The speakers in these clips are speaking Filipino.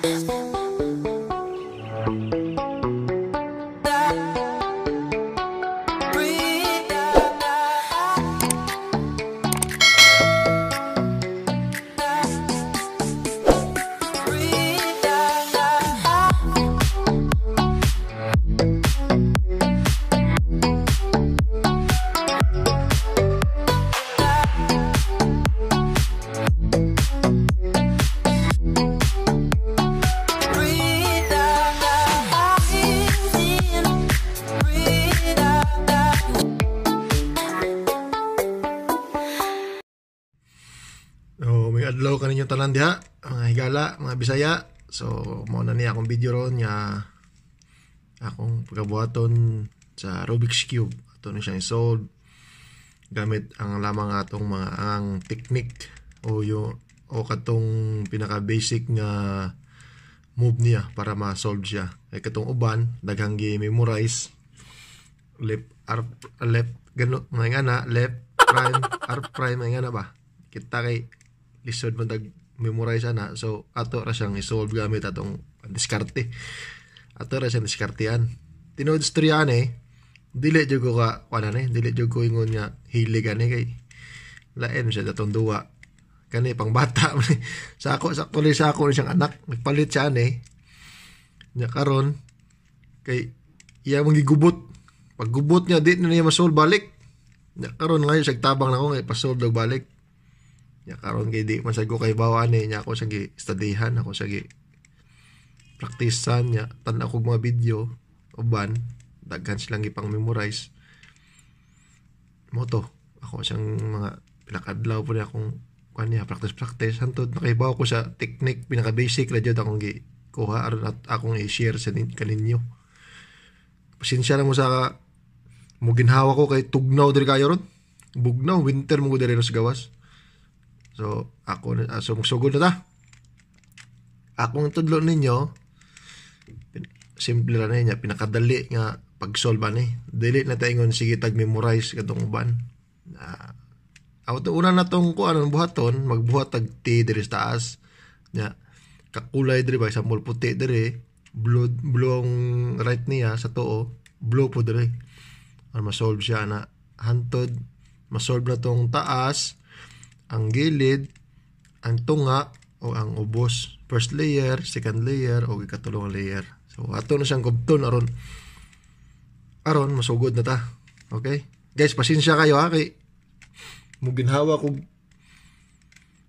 Thank you. Maoy adlaw kaninyo tanan diha, mga Higala, mga Bisaya. So, mao na niya akong video ron niya akong pagkabuhaton sa Rubik's Cube. Ato na siya i-solve gamit ang lamang atong mga ang technique o yo o katong pinaka basic nga move niya para ma-solve siya. Kay katong uban daghang gi-memorize left r left gano mga nga na left prime r prime mga nga na ba kita kay lisod man dag memorize ana so ato ra siyang isolve gamit atong diskarte ato ra siyang diskartean tinuod storya ani dili jud ko ka wala ni dili jud ko ingon nga hilig ani kay laen siya datong duwa kani pang bata sa ako sa tuloy sa ako siyang anak nagpalit siya ani nya karon kay iya mong gigubot pag gubot niya di na niya masol balik nya karon ngayon siya tabang na ko nga pasol balik Ya karon kay di man sad kay bawaan eh nya ako sa gi studyhan ako sa gi praktisan nya tan ako mga video uban daghan silang gipang memorize Moto, ako siyang mga pinakadlaw po niya akong kuan niya practice practice hantod nakibaw ko sa technique pinaka basic ra jud akong gi kuha aron at akong i-share sa nin kaninyo pasensya na mo sa mo ginhawa ko kay tugnaw diri kayo ron bugnaw winter mo diri sa gawas So, ako, uh, so magsugod na ta. Akong tudlo ninyo, simple ra na niya, pinakadali nga pag-solve ni. Dili na taingon sige tag-memorize katong uban. Uh, ah, Aw una na tong kuan anong buhaton, magbuhat tag T diri sa taas. Nya kakulay diri ba example puti diri, blue blue ang right niya sa too, oh. blue po diri. Ano masolve siya na hantod masolve na tong taas ang gilid, ang tunga, o ang ubos. First layer, second layer, o ikatulong layer. So, ato na siyang kubton aron. Aron, masugod na ta. Okay? Guys, pasensya kayo ha. Kay, muginhawa kong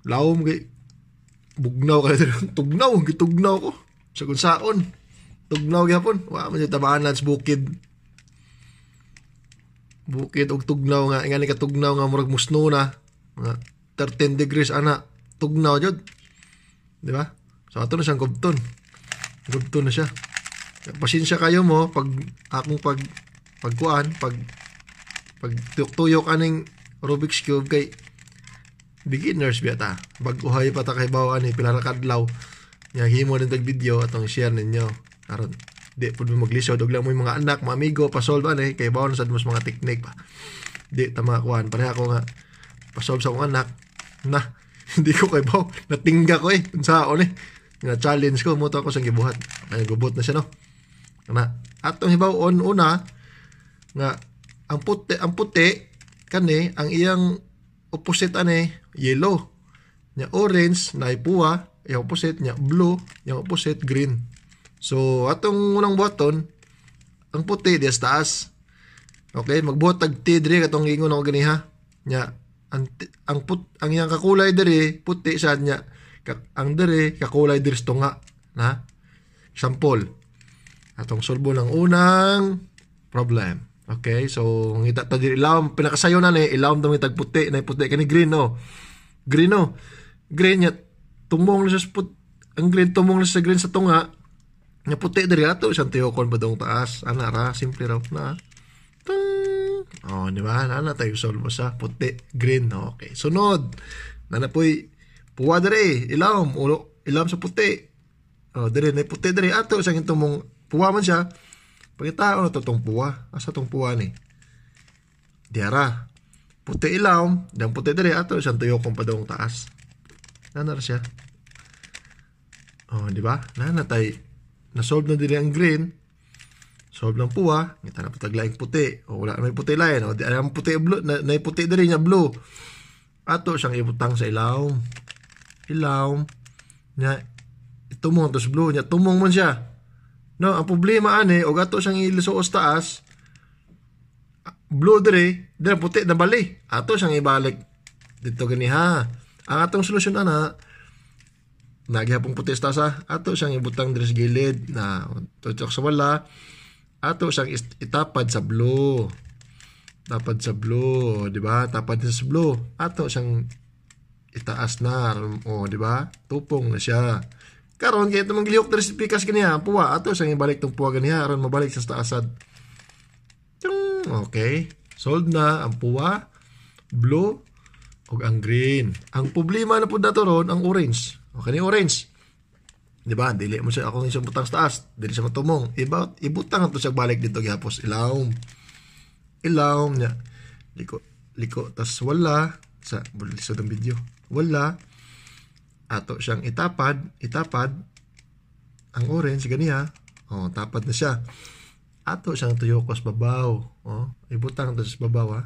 laom kay bugnaw kayo. tugnaw, gitugnaw ko. Sa kung saon. Tugnaw gihapon. Wa man man tabaan na bukid. Bukid og tugnaw nga. Nga ni katugnaw nga murag musno na. Mga 13 degrees ana tugnaw jud di ba so ato na siyang gubton gubton na siya pasensya kayo mo pag akong pag pagkuan pag pag tuyok aning Rubik's cube kay beginners biya ta baguhay pa ta kay bawaan ni pila ra kadlaw nya himo din tag video atong share ninyo aron di pud mo maglisod og lang mo mga anak mga amigo pa solve ani kay bawon sad mo mga technique pa di tama kuan pareha ko nga pa solve sa akong anak na hindi ko kay Bao natingga ko eh kung saon eh na challenge ko muto ako sa gibuhat ay gubot na siya no na atong hibaw on una nga ang puti ang puti kani ang iyang opposite ani yellow nya orange na ipuwa yung opposite nya blue yung opposite green so atong unang button ang puti di taas okay magbuhat tag T diri katong ingon ako ganiha nya ang ang put ang yang kakulay dere puti sad nya ang dere kakulay dere sto nga na sample atong solbo ng unang problem okay so ngita ta dere ilawom pinakasayo na ni ilawom dami tag puti na puti kani green no oh. green no oh. green nya tumong sa put ang green tumong sa green sa tunga nya puti dere ato isang tiyokon ba dong taas ana ra simple raw na tung Oh, di ba? Nana ano tayo solve sa puti, green. Okay. Sunod. Nana po'y puwa dere, ilam, ulo, ilam sa puti. Oh, dere, na puti dere. Ato, ah, sa itong mong puwa man siya, pagkitao ano na to tong puwa. Asa tong puwa ni? Diara. Puti ilam, dang puti dere. Ato, ah, sa tuyo kong padawang taas. Nana siya. Oh, di ba? Nana tayo, na-solve na dili ang green, Solve lang po ah. Ngita na pitag laing puti. O wala na may puti lain. O di ang puti blue. Na, na puti diri niya blue. Ato siyang ibutang sa ilaw. Ilaw. Nya itumong tos blue niya. tumong mo siya. No, ang problema ani o gato siyang ilisuos taas blue dire, dire puti na bali. Ato siyang ibalik dito gani ha. Ang atong solusyon ana nagihapong puti sa taas ha. Ato siyang ibutang dire sa gilid na tutok sa wala ato siyang itapad sa blue tapad sa blue di ba tapad sa blue ato siyang itaas na o di ba tupong na siya karon kay tumang glihok diri sa pikas kaniya puwa ato siyang ibalik tong puwa kaniya aron mabalik sa taasad Tung, okay sold na ang puwa blue ug ang green ang problema na pud nato ron ang orange okay ni orange di ba dili mo siya ako isang butang sa taas dili siya matumong ibaut ibutang ato siya balik dito gihapos ilawom ilawom niya liko liko tas wala sa bulisod ang video wala ato siyang itapad itapad ang orange ganiya oh tapad na siya ato siyang tuyokos babaw oh ibutang to sa babaw ha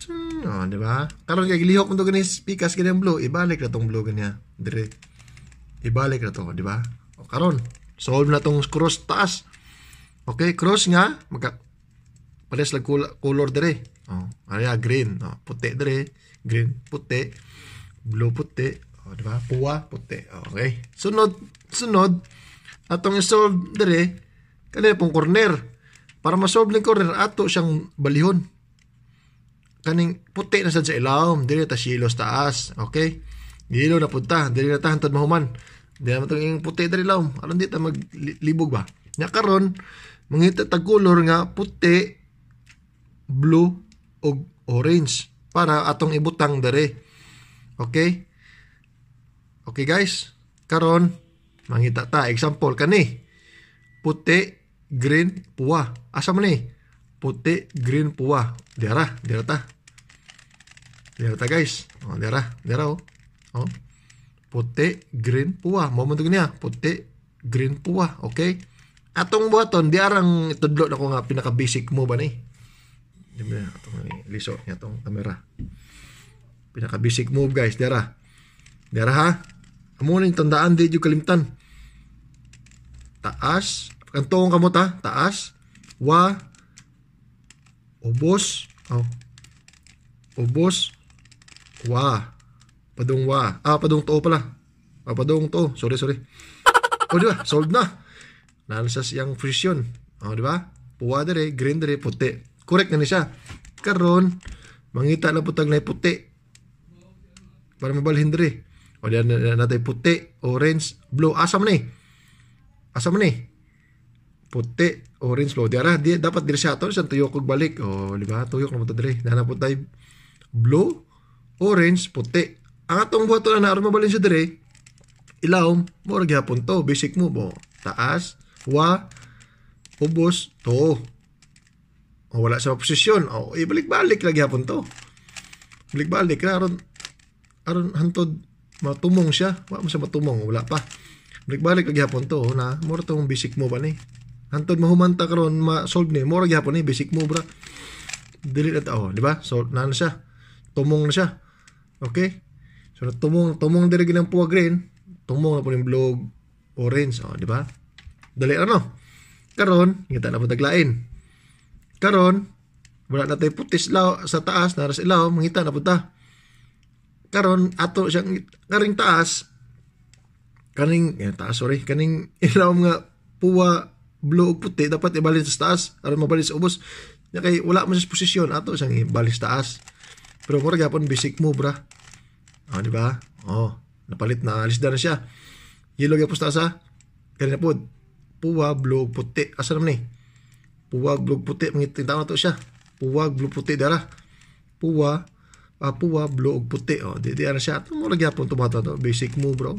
Tsing, oh, di ba? Karon kay gilihok mo to ganis pikas ganyan blue, ibalik na tong blue ganya. Direct ibalik na to, di ba? O, karon, solve na tong cross taas. Okay, cross nga, magka, pares lang color dere. O, kaya green, o, puti dere, green, puti, blue puti, oh, di ba? Puwa, puti. Okay, sunod, sunod, atong i-solve dere, kaya pong corner. Para ma-solve ng corner, ato siyang balihon. Kaning puti na sa ilaw, dire ta silos taas, okay? Dilo na punta, dili na tahantad mahuman. Di naman itong puti dari law. Aron dito maglibog ba? Nga karon, mangita tag color nga puti, blue, o orange. Para atong ibutang dari. Okay? Okay guys? Karon, mangita ta. Example kani. Puti, green, puwa. Asa man ni? Puti, green, puwa. Dira, dira ta. Dira ta guys. O, dira, dira o. Oh. oh. Oh. Puti, green, puwa. Mao man niya, ah? puti, green, puwa. Okay? Atong buhaton, di arang tudlo na ko nga pinaka basic mo ba ni. Di ba? Atong ni liso niya tong kamera. Pinaka basic move guys, dera. Dera ha. Amo ning tandaan di jud kalimtan. Taas, kantong kamo ta, taas. Wa ubos, oh. Ubos, wa Padung wa. Ah, padung to pala. Ah, padong to. Sorry, sorry. O, oh, di ba? Solved na. Nasa siyang fusion. O, oh, di ba? Puwa dere, green dere, puti. Correct na ni siya. Karon, mangita na putag na puti. Para mabalhin dere. O, di na natin puti, orange, blue. Asa man eh. Asa man eh. Puti, orange, blue. Di ara, di, dapat diri siya. Ito, siyang tuyok balik. O, di ba? Tuyok na mo ito dere. Nanapot tayo. Blue, orange, puti ang atong buhaton na aron mabalin siya dire ilawom mo gyapon to basic mo mo taas wa ubos to o wala sa posisyon o ibalik-balik eh, lagi hapon to balik-balik na aron aron hantod matumong siya wa mo siya matumong wala pa balik-balik lagi hapon to na more tong basic mo ba ni hantod mahumanta karon ma solve ni more gyapon ni basic mo bra delete at oh di ba so na na siya tumong na siya okay So, tumong, tumong diri ginang puwag rin. Tumong na po yung blog orange. O, oh, di ba? Dali ano? Karon, kita na po taglain. Karon, wala na tayo putis law, sa taas, naras ilaw, mangita na po ta. Karon, ato siyang karing taas, karing, eh, taas, sorry, karing ilaw nga puwa, blue o puti, dapat ibalik sa taas, aron mabalik sa ubos. Nga wala mo sa posisyon, ato siyang ibalik taas. Pero mura gapon, basic move, brah. O, ah, di ba? O, napalit na. Alis na siya. Yellow yung pustasa. Kaya na po. Puwag, blue, puti. Asa naman eh? Puwag, blue, puti. Mangitin tao na to siya. Puwag, blue, puti. Dara. Puwa. Ah, puwa, blue, og puti. O, oh, di, di, ano siya. Ito ano mo lagi hapon ito mga to. Basic move, bro.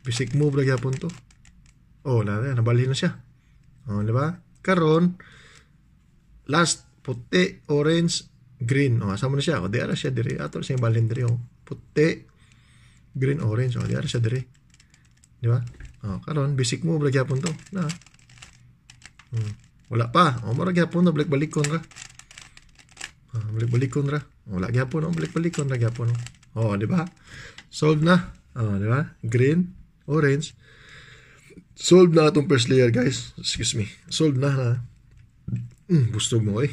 Basic move lagi hapon to. O, oh, na, na, nabalhin na siya. O, oh, di ba? Karon, last, puti, orange, green. O, asa mo na siya. O, di, ano siya. Diri, ato siya yung balhin diri. O, puti, green, orange. O, oh, di ara siya dire. Di ba? O, oh, karon basic mo, balik yapon to. Na. Hmm. Wala pa. O, oh, marag yapon na, balik balikon ra. O, ah, balik balikon ra. Wala yapon, no? balik balikon ra yapon. No? o di ba? Solve na. O, di ba? Green, orange. Solve na itong first layer, guys. Excuse me. Solve na na. Mm, bustog mo eh.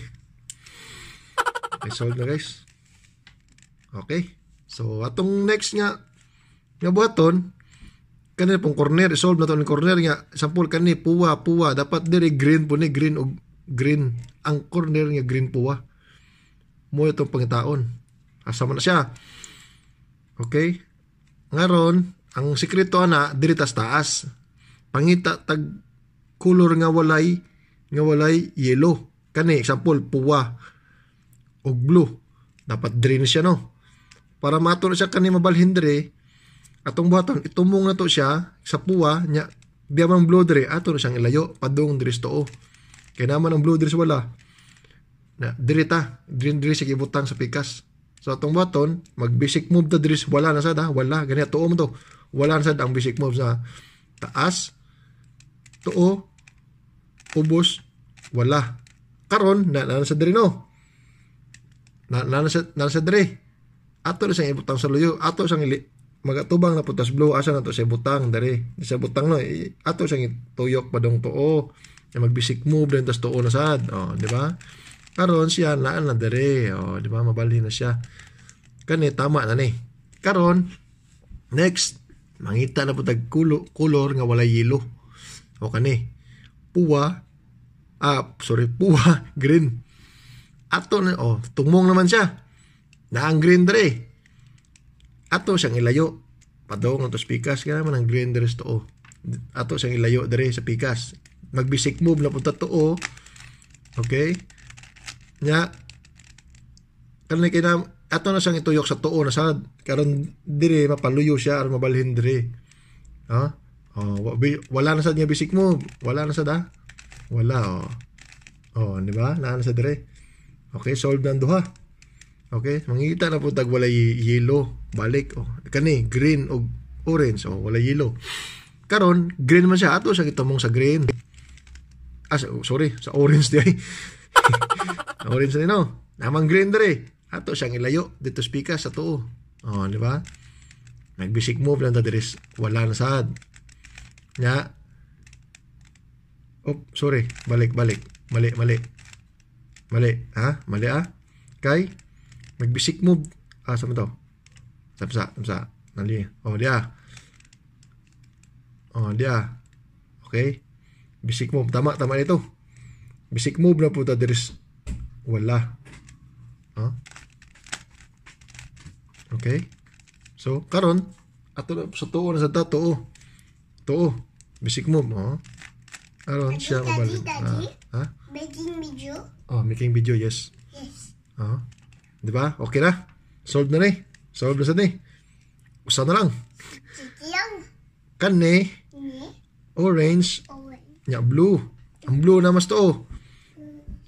Okay, solve na guys. Okay. So, atong next nga, nga buhaton, kanina pong corner, solve na to corner nga, sampol kani, puwa, puwa, dapat diri green po ni, green o green, ang corner nga green puwa. Mo itong pangitaon. Asama na siya. Okay? Ngaron, ang sikreto ana, diri tas taas. Pangita tag color nga walay, nga walay yellow. Kani, example, puwa, o blue. Dapat green siya, no? para maturo siya kani mabalhindre dire atong buhaton itumong na to siya sa puwa niya biyamang blue dire ato na siyang ilayo padung dire to kay naman ang blue dire wala na dire ta dire dire sa ibutang sa pikas so atong buhaton mag basic move ta dire wala na sad ha wala gani tuo mo to wala na sad ang basic move sa taas tuo ubos wala karon na na sa dire no na na sa na sa dire ato na sa ibutang sa luyo ato sang ili magatubang na putas blue asa na to sa butang dere sa butang no ato sang tuyok padong tuo e, magbisik move din tas tuo na sad oh di ba karon siya na na dere oh di ba mabalhin na siya kani tama na ni karon next mangita na putag kulo color nga wala yelo o kani puwa ah sorry puwa green ato na oh tumong naman siya Nahang green dre. Ato siyang ilayo. Padong ato sa pikas. Kaya naman ang green dre sa to. Oh. Ato siyang ilayo dre sa pikas. Magbisik move na punta to. Oh. Okay? Nya. Kanay kaya ato na siyang ituyok sa tuo oh, na sad karon dire mapaluyo siya aron mabalhin dire ha huh? oh wala na sad niya basic move wala na sad da. wala oh oh di ba naa na sad dire okay solve na duha Okay? Mangita na po tag wala yellow. Balik. Oh. Kani, green o orange. Oh, wala yellow. Karon, green man siya. Ato siya kitamong sa green. Ah, sa, oh, sorry. Sa orange di ay. orange din, no. Oh. Namang green dre. Ato siya ilayo. Dito speaker sa tuo. Oh, di ba? Nagbisik move lang ta diris. Wala na sad. Nya. Oh, sorry. Balik, balik. Mali, mali. Mali, ha? Mali, ha? Ah? Kay? Nagbisik move. Ah, sama to? Tapsa, tapsa. Nali. Oh, dia. Ah. Oh, dia. Ah. Okay. Basic move. Tama, tama nito. Basic move na po ta. There is... Wala. Huh? Ah. Okay. So, karon ato na sa tuo na sa ta. Tuo. Tuo. Basic move. Oh. aron siya. Daddy, daddy, daddy. Ha? Making video? Oh, making video, yes. Yes. Oh. Di ba? Okay na? Solve na ni. Solve na sa ni. Usa na lang. Kani. Orange. Nya blue. Ang blue na mas to. Oh.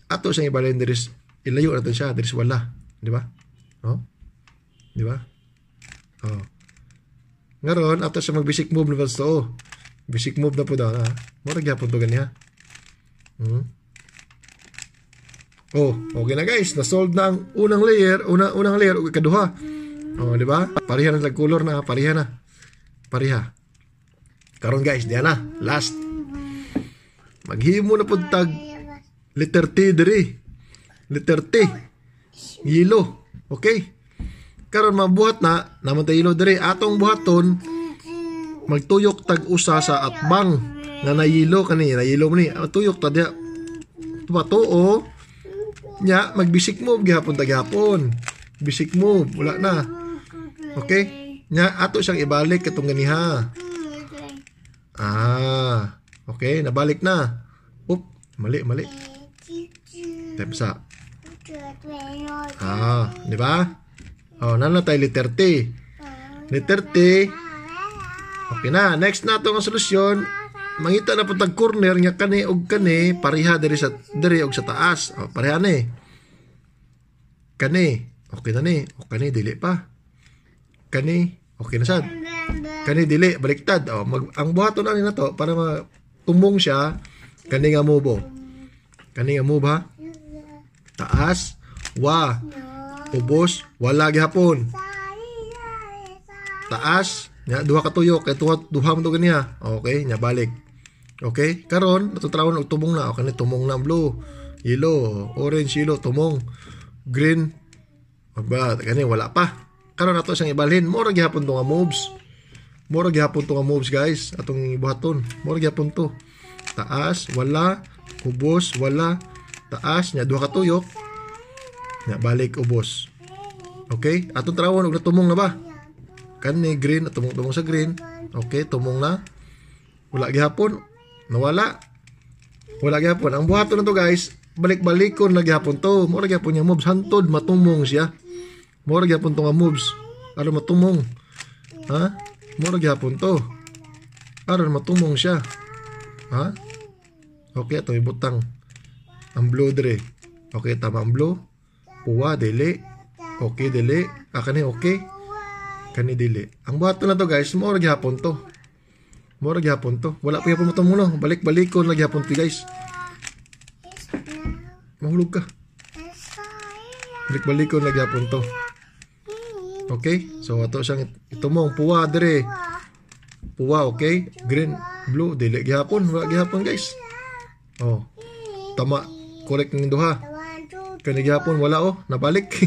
Ato sa ibalin diris ilayo natin siya there is wala. Di ba? Oh. Di ba? Oh. Ngaron ato sa mag basic move na to. Oh. Basic move na po daw na. Ah. Mura gyapon to ganiya. Hmm. Oh, okay na guys, na sold na ang unang layer, una, unang layer, ug kaduha. Oh, di ba? Pareha na lang color na, pareha na. Pareha. Karon guys, di na, last. Maghimo na pud tag letter T diri. Letter T. Yellow. Okay? Karon mabuhat na, naman tayo diri. Atong buhaton magtuyok tag usa sa atbang na nayilo kani, nayilo mo ni. Ano, tuyok ta diya. Tuba to o. Oh nya magbisik mo gihapon tagahapon bisik mo wala na okay nya ato siyang ibalik katong ganiha ah okay nabalik na up mali mali temsa ah di ba oh nana tayo liter T liter T okay na next na tong solusyon mangita na tag corner nga kani og kani pareha diri sa diri og sa taas. O, pareha ni. Kani, okay na ni. O kani dili pa. Kani, okay na sad. Kani dili baliktad. O, mag, ang buhaton ani na to para ma tumbong siya kani nga mubo. Kani nga move ha. Taas, wa, ubos, wala gihapon. Taas, nya duha ka tuyok kay tuha duha mo to kaniya Okay, nya balik. Okay? Karon, natutrawon og tumong na. Okay, tumong na blue, yellow, orange, yellow, tumong, green. Aba, kani wala pa. Karon nato siyang ibalhin. Mura gihapon to moves. Mura gihapon to moves, guys. Atong ibuhaton. Mura gihapon to. Taas, wala. Ubos, wala. Taas, nya duha ka tuyok. Nya balik ubos. Okay? Atong trawon og tumong na ba? Kani green, tumong-tumong sa green. Okay, tumong na. Wala gihapon nawala wala gyapon ang buhaton na to guys balik-balikon lagi hapon to mura gyapon niya moves hantod matumong siya mura gyapon to nga moves aron matumong ha mura gyapon to aron matumong siya ha okay ato ibutang ang blue dre okay tama ang blue puwa dili okay dili ah okay kani dili ang buhaton na to guys mura gyapon to Mura gyapon to. Wala pa gyapon mo to muna. Balik-balik ko lagi gyapon ti guys. Mahulog ka. Balik-balik ko lagi gyapon to. Okay? So ato siyang ito mo puwa dire. Puwa, okay? Green, blue, dili gyapon, wala gyapon guys. Oh. Tama, correct ng duha. Kani gyapon wala oh, nabalik.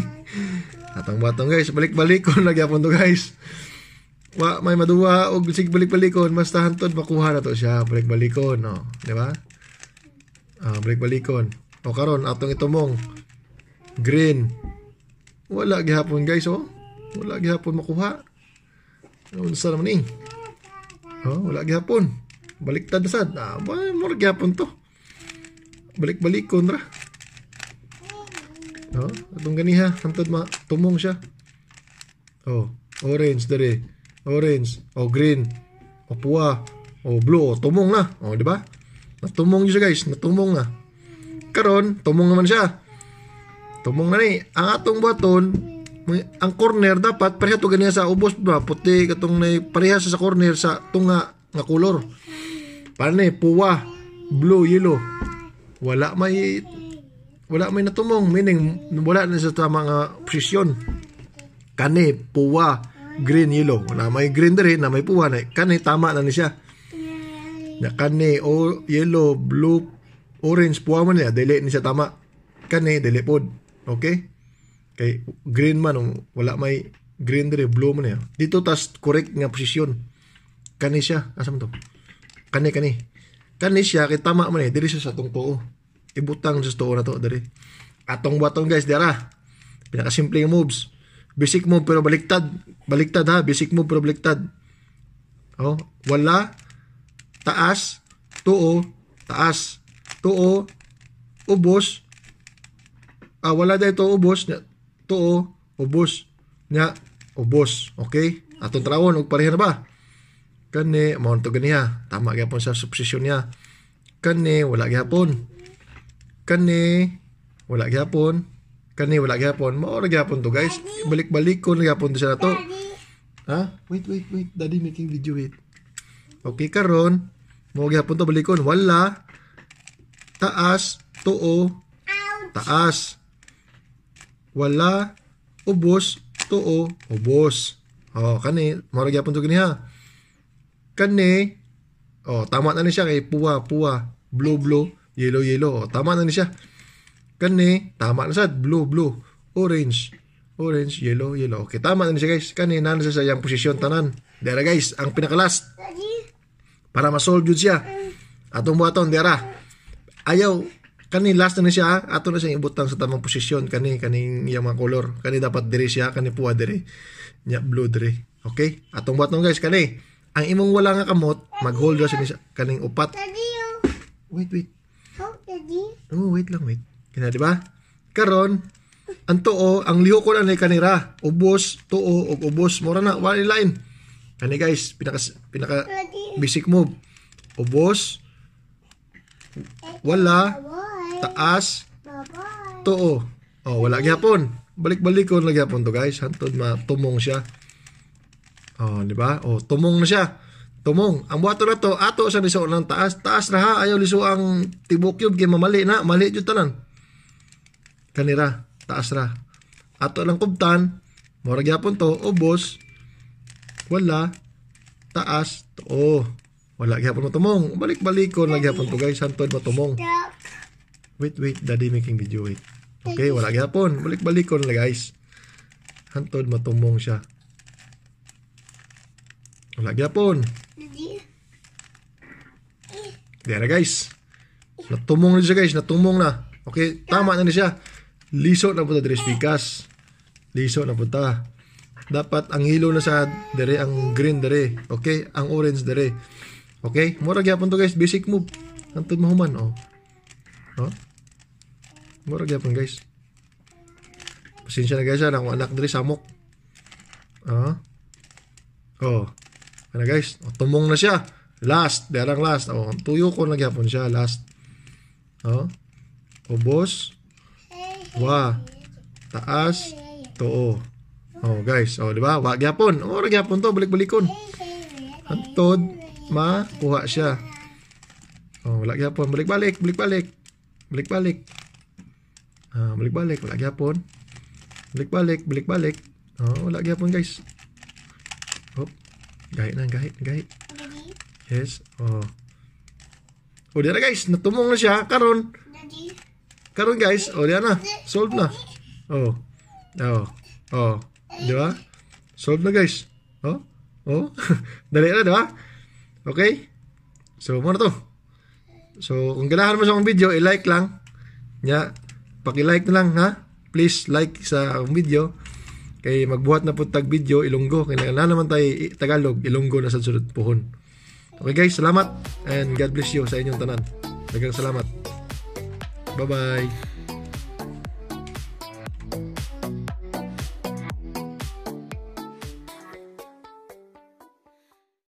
Atang batong guys, balik-balik ko lagi gyapon to guys wa may maduwa og sig balik-balikon basta hantod makuha na to siya balik-balikon no di ba ah balik-balikon o karon atong itumong green wala gihapon guys oh wala gihapon makuha unsa naman ni eh? oh wala gihapon baliktad sad ah ba mo gihapon to balik-balikon ra oh atong ganiha hantod ma tumong siya oh orange dere orange, o green, o pua, o blue, o tumong na. O, di ba? Natumong niyo siya guys, natumong na. Karon, tumong naman siya. Tumong na ni. Ang atong buhaton, ang corner dapat pareha to ganyan sa ubos ba puti katong ni pareha sa, sa corner sa tunga nga color para ni eh, puwa blue yellow wala may wala may natumong meaning wala na sa tama nga presyon kani puwa green, yellow. Na may green diri, na may puwanay na. Eh, kani, tama na ni siya. Na kani, o, yellow, blue, orange, puha man niya. Dili ni siya tama. Kani, dili pod. Okay? Kay, green man, oh, wala may green diri, blue man niya. Dito tas correct nga posisyon. Kani siya. Asa man to? Kani, kani. Kani siya, kay tama man eh. Dili siya sa tungtoo. Ibutang sa too na to, diri. Atong buhaton guys, dira. simple moves. Basic move pero baliktad. Baliktad ha. Basic move pero baliktad. Oh, wala. Taas. Tuo. Taas. Tuo. Ubos. Ah, wala dito ubos. Tuo. Ubos. Nya. Ubos. Okay? Atong trawon. Og pareher ba? Kani. Mawon to ganiya. Tama gyapon sa subsesyon niya. Kani. Wala gyapon. Kani. Wala gyapon. Kani wala gyapon. Mao ra gyapon to, guys. Balik-balik ko gyapon to siya to. Ha? Wait, wait, wait. Daddy making video wait. Okay karon. mo gyapon to balikon. Wala. Taas, tuo, taas. Wala, ubos, tuo, ubos. Oh, kani mao ra gyapon to gani ha. Kani Oh, tama na ni siya kay puwa, puwa, blue, blue, yellow, yellow. Oh, tama na ni siya. Kani, tama na sad. Blue, blue. Orange. Orange, yellow, yellow. Okay, tama na siya guys. Kani, nana siya sa iyang posisyon tanan. Dera guys, ang pinakalast. Para ma-solve yun siya. Atong buhaton, dera. Ayaw, kani last na, na siya ato na siya ibutang sa tamang posisyon kani kani iyang mga color kani dapat dire siya kani puwa dire nya blue dire okay atong buhaton guys kani ang imong wala nga kamot mag-hold siya Kani, upat oh. wait wait oh wait lang wait Ina, di ba? Karon, ang tuo, ang liho ko lang ay kanira. Ubos, tuo, o ubos. Mora na, one line. Kani guys, pinaka, pinaka basic move. Ubos, wala, taas, tuo. Oh, wala gyapon. Balik-balik ko lagi hapon to guys. Hantod ma tumong siya. Oh, di ba? Oh, tumong na siya. Tumong. Ang buhato na to, ato sa liso ng taas. Taas na ha. Ayaw liso ang tibok yun. Kaya mamali na. Mali yun tanan kanira taas ra ato lang kubtan mura gyapon to ubos wala taas to wala gyapon matumong balik-balik ko na gyapon to guys hantod tumong wait wait daddy making video wait okay wala gyapon balik-balik ko na guys hantod tumong siya wala gyapon Diyan na guys. Natumong na siya guys. Natumong na. Okay. Tama na na siya liso na punta dress bigas liso na punta dapat ang hilo na sa dere ang green dere okay ang orange dere okay mura gyapon to guys basic move antud mahuman oh no oh? mura gyapon guys pasensya na guys ang ah. anak dere samok ah? oh oh ana guys oh, tumong na siya last derang last oh tuyo ko na gyapon siya last oh ubos oh, wa taas too. Oh guys, oh di ba? Wa gyapon. Oh ra gyapon to balik-balikon. Hantod ma kuha siya. Oh wala gyapon, balik-balik, balik-balik. Balik-balik. Ah, balik-balik, wala gyapon. Balik-balik, balik-balik. Oh wala gyapon guys. Oh. Gahit na, gahit, gahit. Yes. Oh. Oh, dira guys, natumong na siya karon. Karon guys, o oh, na. Solve na. Oh. Oh. Oh. Di ba? Solve na guys. Oh. Oh. Dali na, di ba? Okay? So, muna to. So, kung ganahan mo sa akong video, i-like lang. Ya. Yeah. Paki-like na lang, ha? Please like sa akong video. Kay magbuhat na po tag video, Ilonggo. Kaya na naman tayo Tagalog, Ilonggo na sa sunod puhon. Okay guys, salamat and God bless you sa inyong tanan. Daghang salamat. Bye bye.